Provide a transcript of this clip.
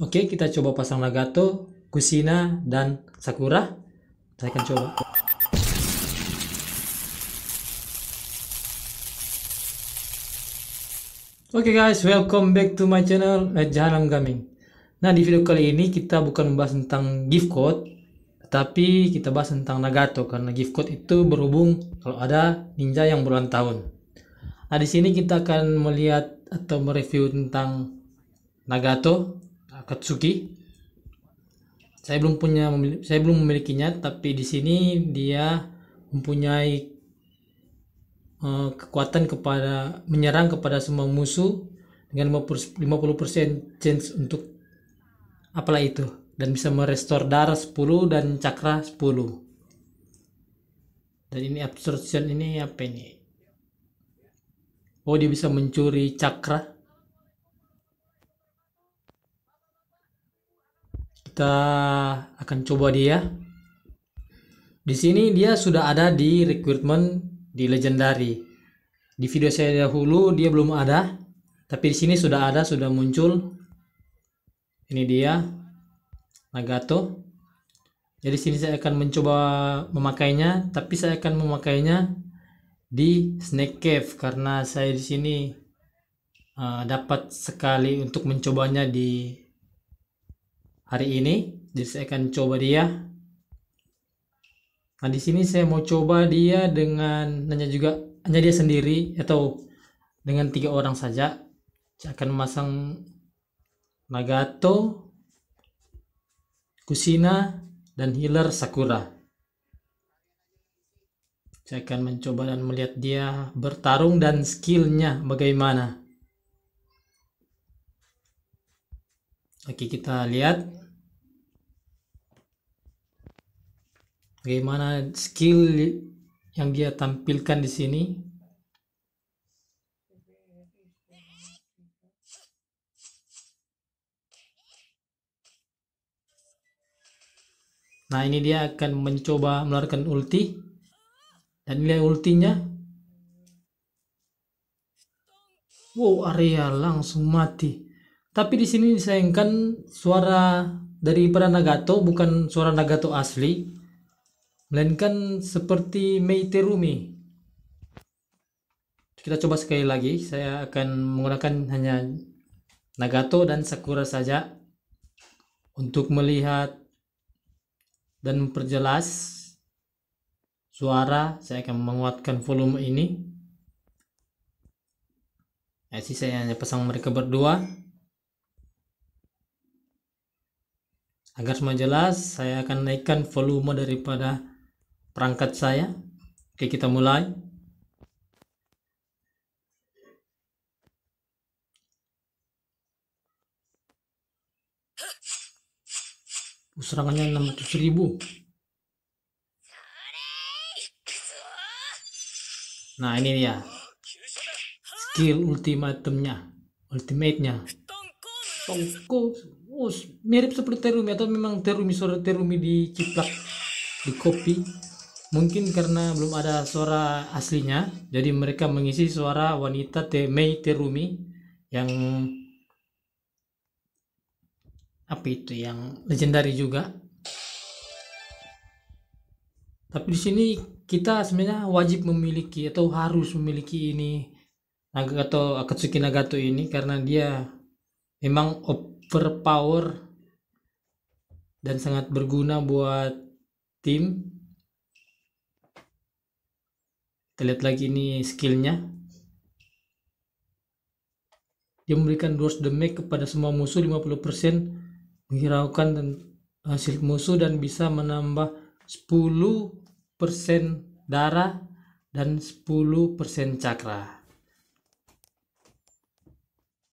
Oke, kita coba pasang Nagato, Kusina, dan Sakura. Saya akan coba. Oke okay guys, welcome back to my channel eh, Jahanam Gaming. Nah di video kali ini kita bukan membahas tentang gift code, tapi kita bahas tentang Nagato karena gift code itu berhubung kalau ada ninja yang berulang tahun. Nah di sini kita akan melihat atau mereview tentang Nagato Katsuki, saya belum punya saya belum memilikinya tapi di sini dia mempunyai eh, kekuatan kepada menyerang kepada semua musuh dengan 50%, 50% chance untuk apalah itu dan bisa merestore darah 10 dan cakra 10 dan ini absorption ini apa ini oh dia bisa mencuri cakra kita akan coba dia. Di sini dia sudah ada di requirement di legendary. Di video saya dahulu dia belum ada, tapi di sini sudah ada, sudah muncul. Ini dia Nagato. Jadi sini saya akan mencoba memakainya, tapi saya akan memakainya di Snake Cave karena saya di sini uh, dapat sekali untuk mencobanya di hari ini. Jadi saya akan coba dia. Nah, di sini saya mau coba dia dengan hanya juga hanya dia sendiri atau dengan tiga orang saja. Saya akan memasang Nagato, Kusina, dan healer Sakura. Saya akan mencoba dan melihat dia bertarung dan skillnya bagaimana. Oke, kita lihat. bagaimana skill yang dia tampilkan di sini Nah ini dia akan mencoba melarikan ulti dan nilai ultinya wow area langsung mati tapi di sini disayangkan suara dari para Nagato bukan suara Nagato asli melainkan seperti meiterumi. Kita coba sekali lagi, saya akan menggunakan hanya Nagato dan Sakura saja untuk melihat dan memperjelas suara. Saya akan menguatkan volume ini. Nah, saya hanya pasang mereka berdua. Agar semua jelas, saya akan naikkan volume daripada perangkat saya. Oke, kita mulai. Serangannya 600 ribu. Nah, ini dia. Skill ultimatumnya. Ultimate-nya. Tongko. Oh, mirip seperti Terumi atau memang Terumi suara Terumi diciplak di copy mungkin karena belum ada suara aslinya jadi mereka mengisi suara wanita Te Mei Terumi yang apa itu yang legendaris juga tapi di sini kita sebenarnya wajib memiliki atau harus memiliki ini naga atau Akatsuki Nagato ini karena dia memang overpower dan sangat berguna buat tim kita lihat lagi ini skillnya dia memberikan burst damage kepada semua musuh 50% menghiraukan dan hasil musuh dan bisa menambah 10% darah dan 10% cakra